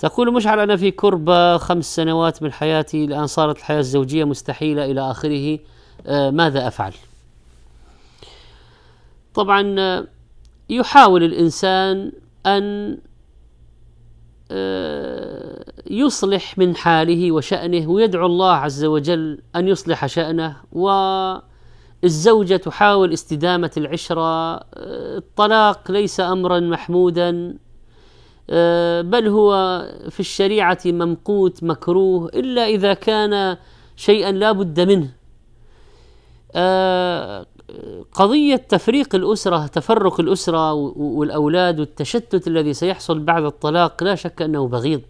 تقول مشعل أنا في كربة خمس سنوات من حياتي الآن صارت الحياة الزوجية مستحيلة إلى آخره آه، ماذا أفعل طبعا آه، يحاول الإنسان أن آه، يصلح من حاله وشأنه ويدعو الله عز وجل أن يصلح شأنه والزوجة تحاول استدامة العشرة الطلاق ليس أمرا محمودا آه، بل هو في الشريعة ممقوت مكروه إلا إذا كان شيئا لا بد منه آه، قضية تفريق الأسرة تفرق الأسرة والأولاد والتشتت الذي سيحصل بعد الطلاق لا شك أنه بغيض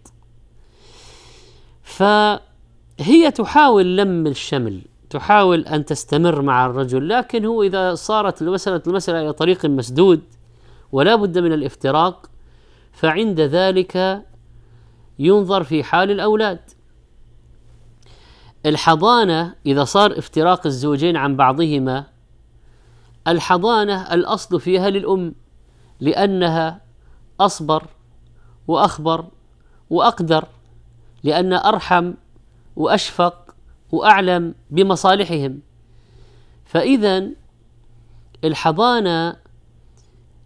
فهي تحاول لم الشمل تحاول أن تستمر مع الرجل لكن هو إذا صارت المسألة المسألة إلى طريق مسدود ولا بد من الافتراق فعند ذلك ينظر في حال الأولاد الحضانة إذا صار افتراق الزوجين عن بعضهما الحضانة الأصل فيها للأم لأنها أصبر وأخبر وأقدر لأن أرحم وأشفق وأعلم بمصالحهم فإذا الحضانة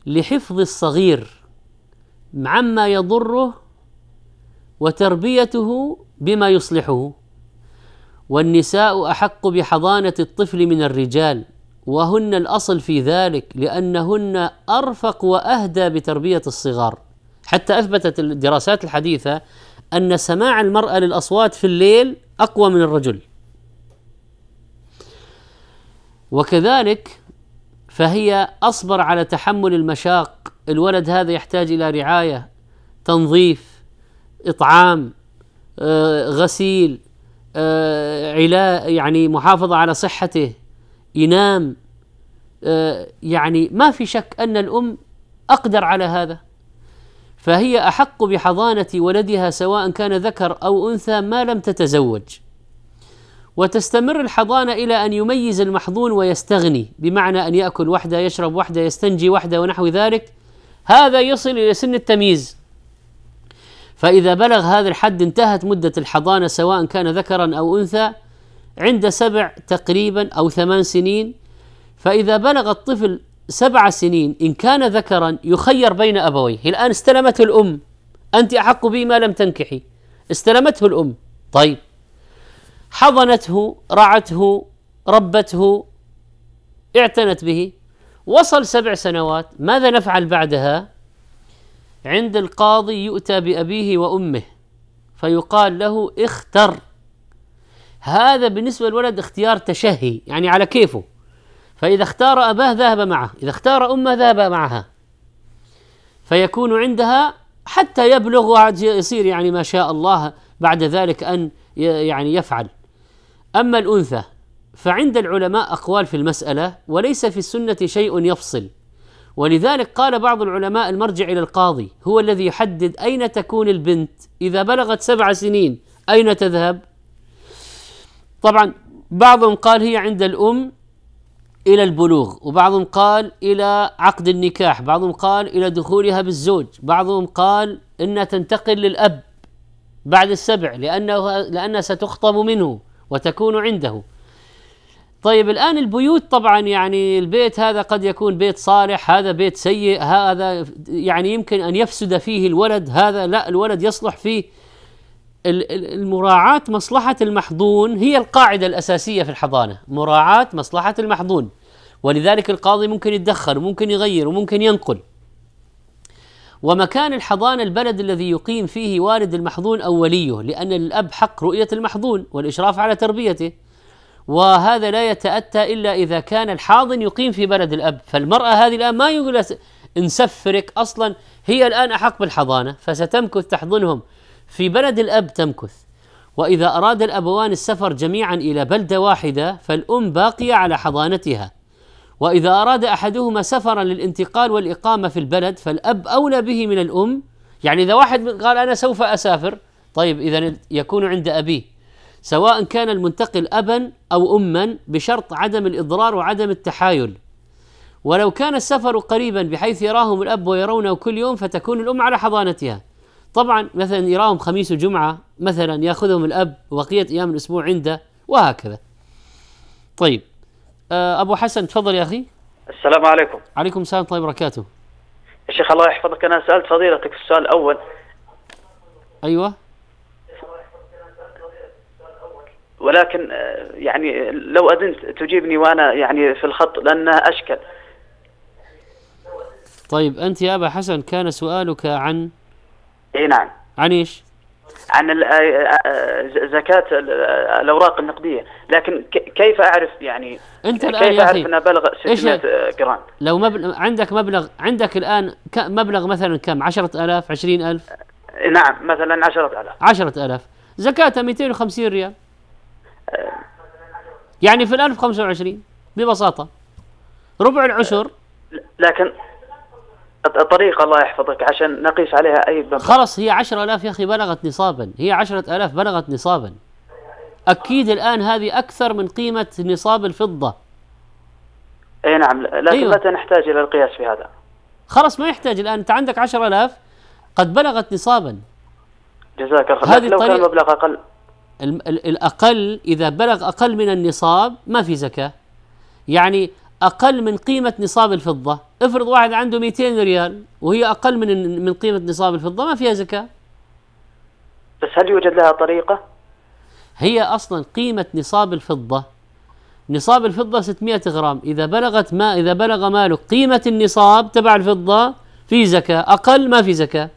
لحفظ الصغير عما يضره وتربيته بما يصلحه والنساء احق بحضانه الطفل من الرجال وهن الاصل في ذلك لانهن ارفق واهدى بتربيه الصغار حتى اثبتت الدراسات الحديثه ان سماع المراه للاصوات في الليل اقوى من الرجل وكذلك فهي اصبر على تحمل المشاق الولد هذا يحتاج الى رعايه تنظيف اطعام آه، غسيل آه، علاج يعني محافظه على صحته ينام آه، يعني ما في شك ان الام اقدر على هذا فهي احق بحضانه ولدها سواء كان ذكر او انثى ما لم تتزوج وتستمر الحضانه الى ان يميز المحظون ويستغني بمعنى ان ياكل وحده يشرب وحده يستنجي وحده ونحو ذلك هذا يصل إلى سن التمييز فإذا بلغ هذا الحد انتهت مدة الحضانة سواء كان ذكرا أو أنثى عند سبع تقريبا أو ثمان سنين فإذا بلغ الطفل سبع سنين إن كان ذكرا يخير بين أبويه الآن استلمته الأم أنت أحق بي ما لم تنكحي استلمته الأم طيب حضنته رعته ربته اعتنت به وصل سبع سنوات ماذا نفعل بعدها عند القاضي يؤتى بأبيه وأمه فيقال له اختر هذا بالنسبة للولد اختيار تشهي يعني على كيفه فإذا اختار أباه ذهب معه إذا اختار أمه ذهب معها فيكون عندها حتى يبلغ يصير يعني ما شاء الله بعد ذلك أن يعني يفعل أما الأنثى فعند العلماء اقوال في المساله وليس في السنه شيء يفصل ولذلك قال بعض العلماء المرجع الى القاضي هو الذي يحدد اين تكون البنت اذا بلغت سبع سنين اين تذهب؟ طبعا بعضهم قال هي عند الام الى البلوغ وبعضهم قال الى عقد النكاح بعضهم قال الى دخولها بالزوج بعضهم قال انها تنتقل للاب بعد السبع لانه لانها ستخطب منه وتكون عنده طيب الآن البيوت طبعا يعني البيت هذا قد يكون بيت صالح هذا بيت سيء هذا يعني يمكن أن يفسد فيه الولد هذا لا الولد يصلح فيه المراعاة مصلحة المحظون هي القاعدة الأساسية في الحضانة مراعاة مصلحة المحظون ولذلك القاضي ممكن يتدخل وممكن يغير وممكن ينقل ومكان الحضانة البلد الذي يقيم فيه والد المحظون أوليه لأن الأب حق رؤية المحظون والإشراف على تربيته وهذا لا يتأتى إلا إذا كان الحاضن يقيم في بلد الأب فالمرأة هذه الآن ما يقول نسفرك أصلا هي الآن أحق بالحضانة فستمكث تحضنهم في بلد الأب تمكث وإذا أراد الأبوان السفر جميعا إلى بلدة واحدة فالأم باقية على حضانتها وإذا أراد أحدهما سفرا للانتقال والإقامة في البلد فالأب أولى به من الأم يعني إذا واحد قال أنا سوف أسافر طيب إذا يكون عند أبيه سواء كان المنتقل أبا أو أما بشرط عدم الإضرار وعدم التحايل ولو كان السفر قريبا بحيث يراهم الأب ويرونه كل يوم فتكون الأم على حضانتها طبعا مثلا يراهم خميس وجمعة مثلا يأخذهم الأب وبقية أيام الأسبوع عنده وهكذا طيب آه، أبو حسن تفضل يا أخي السلام عليكم عليكم السلام ورحمة طيب، الله وبركاته يا شيخ الله يحفظك أنا سألت فضيلتك في السؤال الأول أيوه ولكن آه، يعني لو اذنت تجيبني وانا يعني في الخط لأنها اشكل طيب انت يا ابا حسن كان سؤالك عن اي نعم عن ايش؟ عن آه، آه، زكاة الأوراق النقدية لكن كيف أعرف يعني أنت الآن كيف أعرف أن أبلغ 600 جرام لو مبلغ عندك مبلغ عندك الآن مبلغ مثلا كم 10000 20000 نعم مثلا 10000 10000 زكاتها 250 ريال يعني في ال 1025 ببساطة ربع العشر لكن الطريقة الله يحفظك عشان نقيس عليها أي بمبارك. خلص هي 10000 يا أخي بلغت نصابا هي 10000 بلغت نصابا أكيد الآن هذه أكثر من قيمة نصاب الفضة أي نعم لكن أيوة. متى نحتاج إلى القياس في هذا خلاص ما يحتاج الآن أنت عندك 10000 قد بلغت نصابا جزاك الله خير لو كان مبلغ أقل الأقل إذا بلغ أقل من النصاب ما في زكاة يعني أقل من قيمة نصاب الفضة افرض واحد عنده 200 ريال وهي أقل من من قيمة نصاب الفضة ما فيها زكاة بس هل يوجد لها طريقة؟ هي أصلا قيمة نصاب الفضة نصاب الفضة 600 غرام إذا بلغت ما إذا بلغ ماله قيمة النصاب تبع الفضة في زكاة أقل ما في زكاة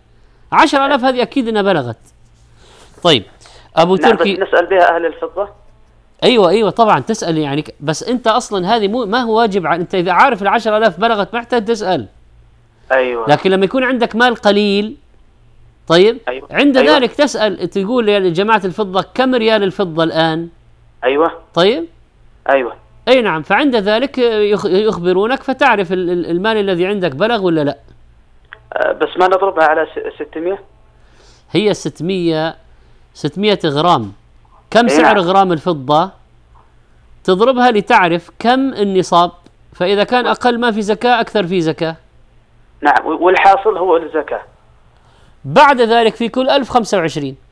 10000 هذه أكيد أنها بلغت طيب ابو نعم تركي بس نسال بها اهل الفضه ايوه ايوه طبعا تسال يعني بس انت اصلا هذه مو ما هو واجب عن انت اذا عارف ال 10000 بلغت محتاج تسال ايوه لكن لما يكون عندك مال قليل طيب أيوة. عند أيوة. ذلك تسال تقول يا جماعه الفضه كم ريال الفضه الان؟ ايوه طيب ايوه اي نعم فعند ذلك يخبرونك فتعرف المال الذي عندك بلغ ولا لا أه، بس ما نضربها على 600 هي 600 600 غرام كم إيه، سعر نعم. غرام الفضة تضربها لتعرف كم النصاب فإذا كان أقل ما في زكاة أكثر في زكاة نعم والحاصل هو الزكاة بعد ذلك في كل 1025